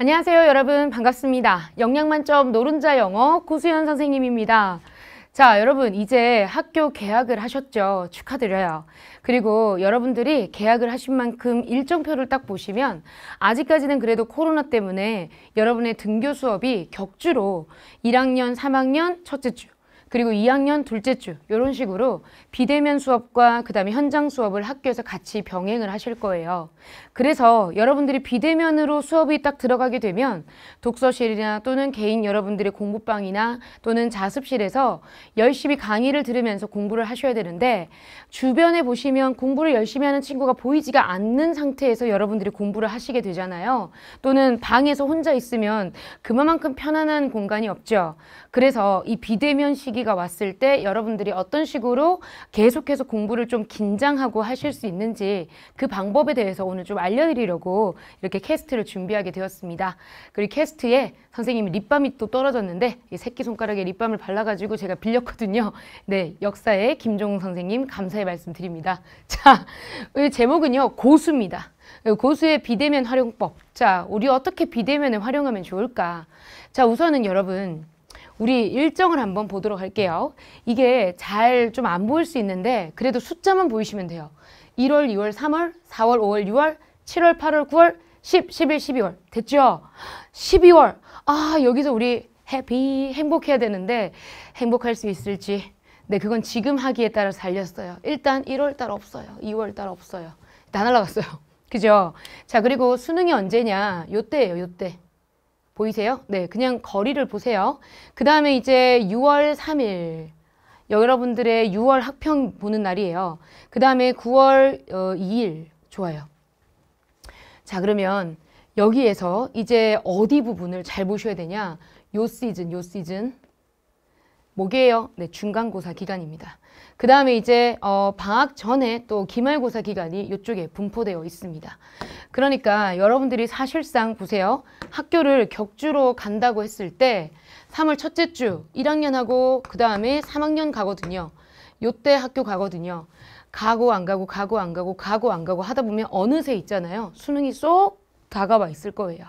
안녕하세요 여러분 반갑습니다. 영양만점 노른자 영어 고수현 선생님입니다. 자 여러분 이제 학교 개학을 하셨죠 축하드려요 그리고 여러분들이 개학을 하신 만큼 일정표를 딱 보시면 아직까지는 그래도 코로나 때문에 여러분의 등교 수업이 격주로 1학년 3학년 첫째 주 그리고 2학년 둘째 주 이런 식으로 비대면 수업과 그 다음에 현장 수업을 학교에서 같이 병행을 하실 거예요. 그래서 여러분들이 비대면으로 수업이 딱 들어가게 되면 독서실이나 또는 개인 여러분들의 공부방이나 또는 자습실에서 열심히 강의를 들으면서 공부를 하셔야 되는데 주변에 보시면 공부를 열심히 하는 친구가 보이지가 않는 상태에서 여러분들이 공부를 하시게 되잖아요. 또는 방에서 혼자 있으면 그만큼 편안한 공간이 없죠. 그래서 이 비대면식이 여기가 왔을 때 여러분들이 어떤 식으로 계속해서 공부를 좀 긴장하고 하실 수 있는지 그 방법에 대해서 오늘 좀 알려드리려고 이렇게 캐스트를 준비하게 되었습니다. 그리고 캐스트에 선생님이 립밤이 또 떨어졌는데 새끼손가락에 립밤을 발라가지고 제가 빌렸거든요. 네, 역사의 김종웅 선생님 감사의 말씀 드립니다. 자, 제목은요. 고수입니다. 고수의 비대면 활용법. 자, 우리 어떻게 비대면을 활용하면 좋을까? 자, 우선은 여러분 우리 일정을 한번 보도록 할게요. 이게 잘 좀 안 보일 수 있는데 그래도 숫자만 보이시면 돼요. 1월, 2월, 3월, 4월, 5월, 6월, 7월, 8월, 9월, 10, 11, 12월. 됐죠? 12월. 아, 여기서 우리 해피, 행복해야 되는데 행복할 수 있을지. 네, 그건 지금 하기에 따라 달렸어요. 일단 1월 달 없어요. 2월 달 없어요. 다 날라갔어요. 그죠? 자, 그리고 수능이 언제냐? 요때예요, 요때. 보이세요? 네, 그냥 거리를 보세요. 그 다음에 이제 6월 3일 여러분들의 6월 학평 보는 날이에요. 그 다음에 9월 어, 2일 좋아요. 자 그러면 여기에서 이제 어디 부분을 잘 보셔야 되냐 요 시즌 요 시즌 목이에요 네, 중간고사 기간입니다. 그 다음에 이제 어, 방학 전에 또 기말고사 기간이 이쪽에 분포되어 있습니다. 그러니까 여러분들이 사실상 보세요. 학교를 격주로 간다고 했을 때 3월 첫째 주 1학년하고 그 다음에 3학년 가거든요. 요때 학교 가거든요. 가고 안 가고 가고 안 가고 가고 안 가고 하다 보면 어느새 있잖아요. 수능이 쏙 다가와 있을 거예요.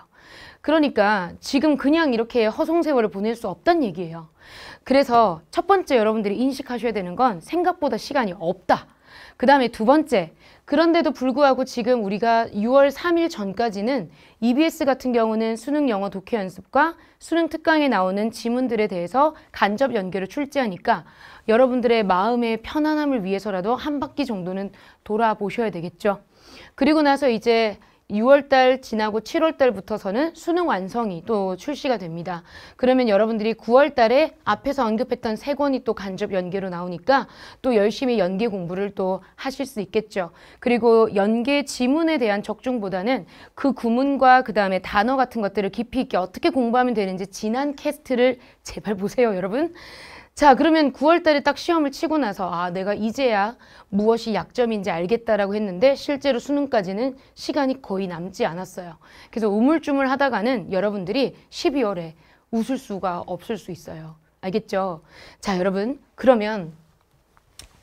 그러니까 지금 그냥 이렇게 허송 세월을 보낼 수 없단 얘기예요. 그래서 첫 번째 여러분들이 인식하셔야 되는 건 생각보다 시간이 없다. 그 다음에 두 번째, 그런데도 불구하고 지금 우리가 6월 3일 전까지는 EBS 같은 경우는 수능 영어 독해 연습과 수능 특강에 나오는 지문들에 대해서 간접 연계를 출제하니까 여러분들의 마음의 편안함을 위해서라도 한 바퀴 정도는 돌아보셔야 되겠죠. 그리고 나서 이제 6월달 지나고 7월달부터서는 수능 완성이 또 출시가 됩니다. 그러면 여러분들이 9월달에 앞에서 언급했던 세 권이 또 간접 연계로 나오니까 또 열심히 연계 공부를 또 하실 수 있겠죠. 그리고 연계 지문에 대한 적중보다는 그 구문과 그 다음에 단어 같은 것들을 깊이 있게 어떻게 공부하면 되는지 지난 캐스트를 제발 보세요 여러분. 자 그러면 9월달에 딱 시험을 치고 나서 아 내가 이제야 무엇이 약점인지 알겠다라고 했는데 실제로 수능까지는 시간이 거의 남지 않았어요. 그래서 우물쭈물 하다가는 여러분들이 12월에 웃을 수가 없을 수 있어요. 알겠죠? 자 여러분 그러면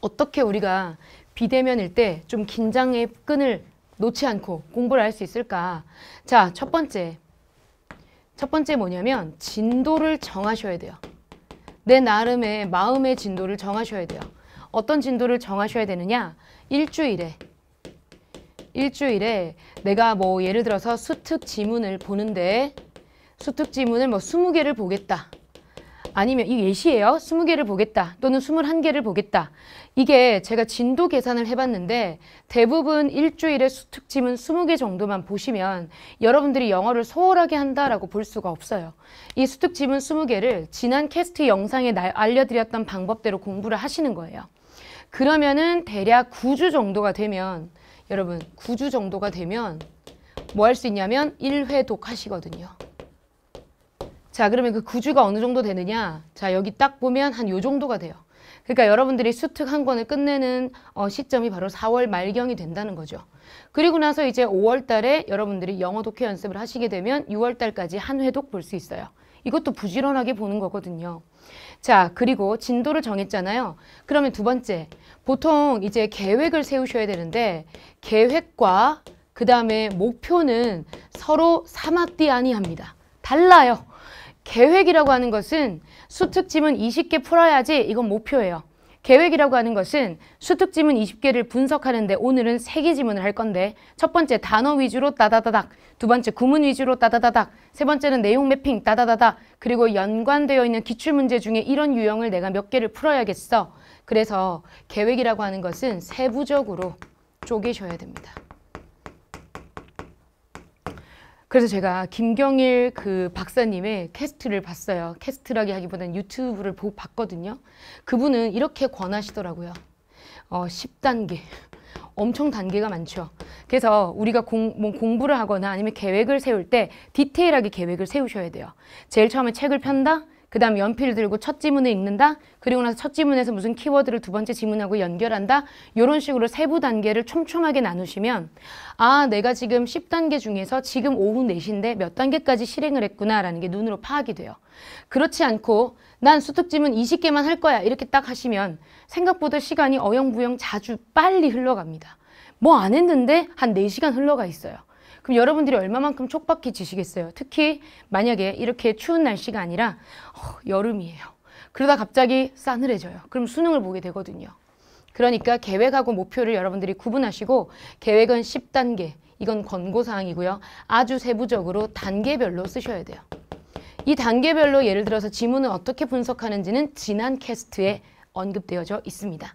어떻게 우리가 비대면일 때 좀 긴장의 끈을 놓지 않고 공부를 할 수 있을까? 자 첫 번째 첫 번째 뭐냐면 진도를 정하셔야 돼요. 내 나름의 마음의 진도를 정하셔야 돼요. 어떤 진도를 정하셔야 되느냐? 일주일에 일주일에 내가 뭐 예를 들어서 수특 지문을 보는데 수특 지문을 뭐 스무 개를 보겠다. 아니면 이 예시예요. 20개를 보겠다 또는 21개를 보겠다. 이게 제가 진도 계산을 해봤는데 대부분 일주일에 수특지문 20개 정도만 보시면 여러분들이 영어를 소홀하게 한다라고 볼 수가 없어요. 이수특지문 20개를 지난 캐스트 영상에 알려드렸던 방법대로 공부를 하시는 거예요. 그러면은 대략 9주 정도가 되면 여러분 9주 정도가 되면 뭐 할 수 있냐면 1회 독하시거든요. 자 그러면 그 구주가 어느 정도 되느냐 자 여기 딱 보면 한 요 정도가 돼요. 그러니까 여러분들이 수특 한 권을 끝내는 어, 시점이 바로 4월 말경이 된다는 거죠. 그리고 나서 이제 5월 달에 여러분들이 영어 독해 연습을 하시게 되면 6월 달까지 한 회독 볼 수 있어요. 이것도 부지런하게 보는 거거든요. 자, 그리고 진도를 정했잖아요. 그러면 두 번째, 보통 이제 계획을 세우셔야 되는데 계획과 그 다음에 목표는 서로 사합띠 아니합니다. 달라요. 계획이라고 하는 것은 수특지문 20개 풀어야지 이건 목표예요. 계획이라고 하는 것은 수특지문 20개를 분석하는데 오늘은 세 개 지문을 할 건데 첫 번째 단어 위주로 따다다닥 두 번째 구문 위주로 따다다닥 세 번째는 내용 매핑 따다다닥 그리고 연관되어 있는 기출문제 중에 이런 유형을 내가 몇 개를 풀어야겠어 그래서 계획이라고 하는 것은 세부적으로 쪼개셔야 됩니다. 그래서 제가 김경일 그 박사님의 캐스트를 봤어요. 캐스트라기 하기보다는 유튜브를 보고 봤거든요. 그분은 이렇게 권하시더라고요. 어, 10단계. 엄청 단계가 많죠. 그래서 우리가 공, 뭐 공부를 하거나 아니면 계획을 세울 때 디테일하게 계획을 세우셔야 돼요. 제일 처음에 책을 편다? 그 다음 연필 들고 첫 지문을 읽는다. 그리고 나서 첫 지문에서 무슨 키워드를 두 번째 지문하고 연결한다. 이런 식으로 세부 단계를 촘촘하게 나누시면 아 내가 지금 10단계 중에서 지금 오후 4시인데 몇 단계까지 실행을 했구나라는 게 눈으로 파악이 돼요. 그렇지 않고 난 수특지문 20개만 할 거야 이렇게 딱 하시면 생각보다 시간이 어영부영 자주 빨리 흘러갑니다. 뭐 안 했는데 한 4시간 흘러가 있어요. 그럼 여러분들이 얼마만큼 촉박해지시겠어요? 특히 만약에 이렇게 추운 날씨가 아니라 어, 여름이에요. 그러다 갑자기 싸늘해져요. 그럼 수능을 보게 되거든요. 그러니까 계획하고 목표를 여러분들이 구분하시고 계획은 10단계, 이건 권고사항이고요. 아주 세부적으로 단계별로 쓰셔야 돼요. 이 단계별로 예를 들어서 지문을 어떻게 분석하는지는 지난 캐스트에 언급되어져 있습니다.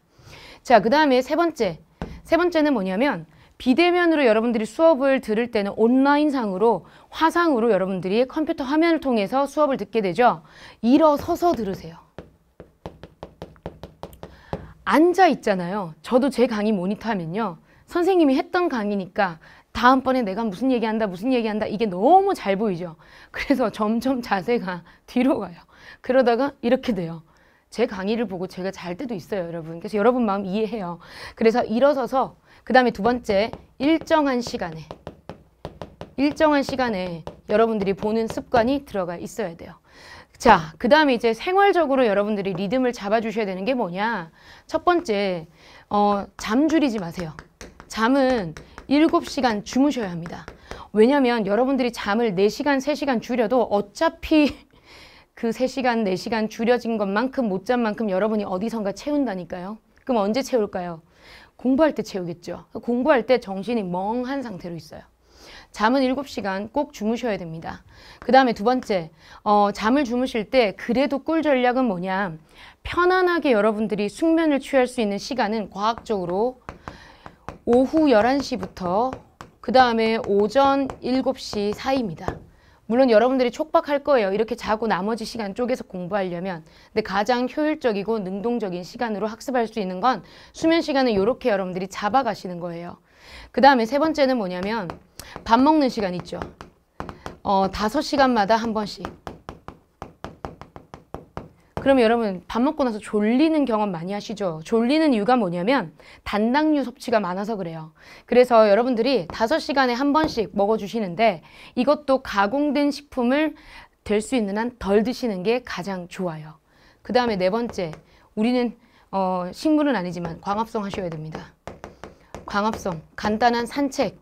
자, 그 다음에 세 번째. 세 번째는 뭐냐면 비대면으로 여러분들이 수업을 들을 때는 온라인상으로 화상으로 여러분들이 컴퓨터 화면을 통해서 수업을 듣게 되죠. 일어서서 들으세요. 앉아 있잖아요. 저도 제 강의 모니터 하면요. 선생님이 했던 강의니까 다음번에 내가 무슨 얘기한다 무슨 얘기한다 이게 너무 잘 보이죠. 그래서 점점 자세가 뒤로 가요. 그러다가 이렇게 돼요. 제 강의를 보고 제가 잘 때도 있어요, 여러분. 그래서 여러분 마음 이해해요. 그래서 일어서서 그 다음에 두 번째 일정한 시간에 일정한 시간에 여러분들이 보는 습관이 들어가 있어야 돼요. 자, 그 다음에 이제 생활적으로 여러분들이 리듬을 잡아주셔야 되는 게 뭐냐. 첫 번째, 어, 잠 줄이지 마세요. 잠은 7시간 주무셔야 합니다. 왜냐면 여러분들이 잠을 4시간, 3시간 줄여도 어차피 그 세시간네시간 네 줄여진 것만큼 못 잔 만큼 여러분이 어디선가 채운다니까요. 그럼 언제 채울까요? 공부할 때 채우겠죠. 공부할 때 정신이 멍한 상태로 있어요. 잠은 7시간 꼭 주무셔야 됩니다. 그 다음에 두 번째, 어, 잠을 주무실 때 그래도 꿀 전략은 뭐냐. 편안하게 여러분들이 숙면을 취할 수 있는 시간은 과학적으로 오후 11시부터 그 다음에 오전 7시 사이입니다. 물론 여러분들이 촉박할 거예요. 이렇게 자고 나머지 시간 쪼개서 공부하려면. 근데 가장 효율적이고 능동적인 시간으로 학습할 수 있는 건 수면 시간을 이렇게 여러분들이 잡아가시는 거예요. 그 다음에 세 번째는 뭐냐면 밥 먹는 시간 있죠. 어, 다섯 시간마다 한 번씩. 그럼 여러분 밥 먹고 나서 졸리는 경험 많이 하시죠? 졸리는 이유가 뭐냐면 단당류 섭취가 많아서 그래요. 그래서 여러분들이 5 시간에한 번씩 먹어주시는데 이것도 가공된 식품을 될 수 있는 한 덜 드시는 게 가장 좋아요. 그 다음에 네 번째, 우리는 어, 식물은 아니지만 광합성 하셔야 됩니다. 광합성, 간단한 산책,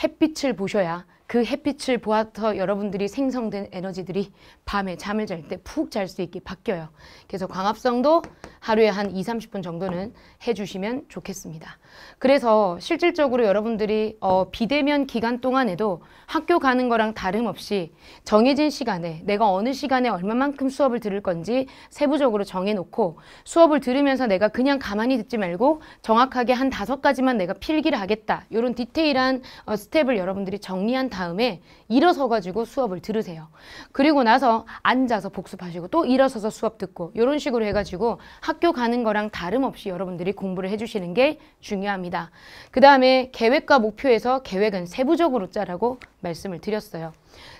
햇빛을 보셔야 그 햇빛을 보아서 여러분들이 생성된 에너지들이 밤에 잠을 잘 때 푹 잘 수 있게 바뀌어요. 그래서 광합성도 하루에 한 2, 30분 정도는 해주시면 좋겠습니다. 그래서 실질적으로 여러분들이 어, 비대면 기간 동안에도 학교 가는 거랑 다름없이 정해진 시간에 내가 어느 시간에 얼마만큼 수업을 들을 건지 세부적으로 정해놓고 수업을 들으면서 내가 그냥 가만히 듣지 말고 정확하게 한 다섯 가지만 내가 필기를 하겠다. 이런 디테일한 어, 스텝을 여러분들이 정리한 다음 다음에 일어서 가지고 수업을 들으세요. 그리고 나서 앉아서 복습하시고 또 일어서서 수업 듣고 이런 식으로 해가지고 학교 가는 거랑 다름없이 여러분들이 공부를 해주시는 게 중요합니다. 그 다음에 계획과 목표에서 계획은 세부적으로 짜라고 말씀을 드렸어요.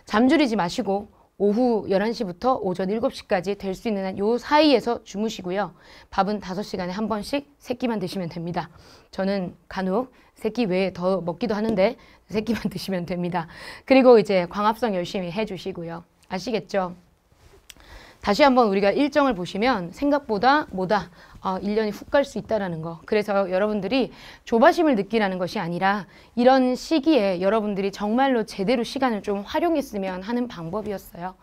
잠줄이지 마시고 오후 11시부터 오전 7시까지 될 수 있는 한요 사이에서 주무시고요. 밥은 5시간에 한 번씩 3끼만 드시면 됩니다. 저는 간혹 3끼 외에 더 먹기도 하는데 3끼만 드시면 됩니다. 그리고 이제 광합성 열심히 해주시고요. 아시겠죠? 다시 한번 우리가 일정을 보시면 생각보다 뭐다 어, 아, 1년이 훅 갈 수 있다라는 거. 그래서 여러분들이 조바심을 느끼라는 것이 아니라 이런 시기에 여러분들이 정말로 제대로 시간을 좀 활용했으면 하는 방법이었어요.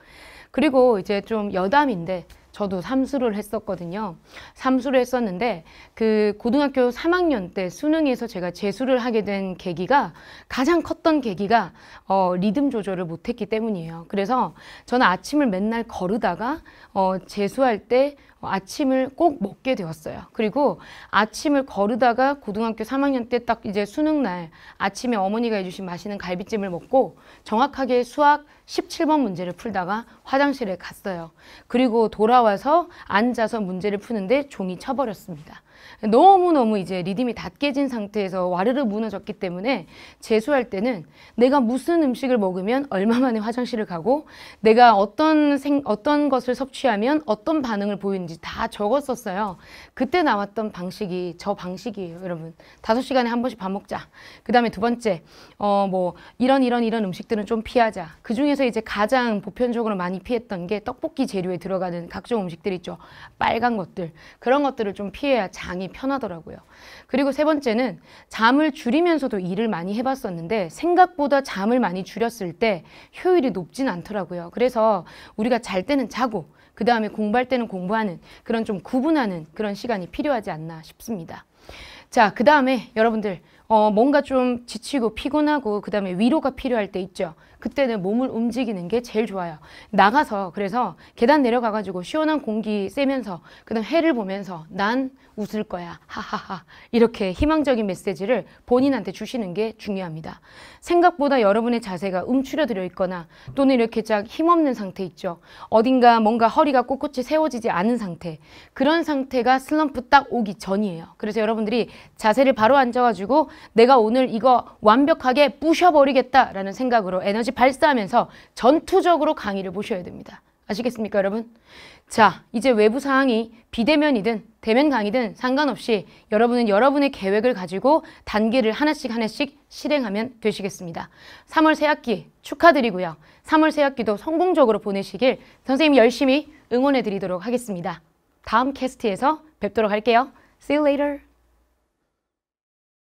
그리고 이제 좀 여담인데 저도 삼수를 했었거든요. 삼수를 했었는데 그 고등학교 3학년 때 수능에서 제가 재수를 하게 된 계기가 가장 컸던 계기가 어, 리듬 조절을 못했기 때문이에요. 그래서 저는 아침을 맨날 걸으다가 어, 재수할 때 어, 아침을 꼭 먹게 되었어요. 그리고 아침을 거르다가 고등학교 3학년 때 딱 이제 수능 날 아침에 어머니가 해주신 맛있는 갈비찜을 먹고 정확하게 수학 17번 문제를 풀다가 화장실에 갔어요. 그리고 돌아와서 앉아서 문제를 푸는데 종이 쳐버렸습니다. 너무너무 이제 리듬이 다 깨진 상태에서 와르르 무너졌기 때문에 재수할 때는 내가 무슨 음식을 먹으면 얼마 만에 화장실을 가고 내가 어떤 생, 어떤 것을 섭취하면 어떤 반응을 보이는지 다 적었었어요. 그때 나왔던 방식이 저 방식이에요, 여러분. 다섯 시간에 한 번씩 밥 먹자. 그 다음에 두 번째, 어, 뭐, 이런 이런 이런 음식들은 좀 피하자. 그 중에서 이제 가장 보편적으로 많이 피했던 게 떡볶이 재료에 들어가는 각종 음식들 있죠. 빨간 것들. 그런 것들을 좀 피해야 자 장이 편하더라고요. 그리고 세 번째는 잠을 줄이면서도 일을 많이 해봤었는데 생각보다 잠을 많이 줄였을 때 효율이 높진 않더라고요. 그래서 우리가 잘 때는 자고 그 다음에 공부할 때는 공부하는 그런 좀 구분하는 그런 시간이 필요하지 않나 싶습니다. 자, 그 다음에 여러분들 어, 뭔가 좀 지치고 피곤하고 그 다음에 위로가 필요할 때 있죠. 그때는 몸을 움직이는 게 제일 좋아요. 나가서 그래서 계단 내려가가지고 시원한 공기 쐬면서 그다음 해를 보면서 난 웃을 거야. 하하하. 이렇게 희망적인 메시지를 본인한테 주시는 게 중요합니다. 생각보다 여러분의 자세가 움츠려들어 있거나 또는 이렇게 쫙 힘없는 상태 있죠. 어딘가 뭔가 허리가 꼿꼿이 세워지지 않은 상태. 그런 상태가 슬럼프 딱 오기 전이에요. 그래서 여러분들이 자세를 바로 앉아가지고 내가 오늘 이거 완벽하게 부셔버리겠다라는 생각으로 에너지 발사하면서 전투적으로 강의를 보셔야 됩니다. 아시겠습니까 여러분? 자 이제 외부 사항이 비대면이든 대면 강의든 상관없이 여러분은 여러분의 계획을 가지고 단계를 하나씩 하나씩 실행하면 되시겠습니다. 3월 새학기 축하드리고요. 3월 새학기도 성공적으로 보내시길 선생님 열심히 응원해 드리도록 하겠습니다. 다음 캐스트에서 뵙도록 할게요. See you later!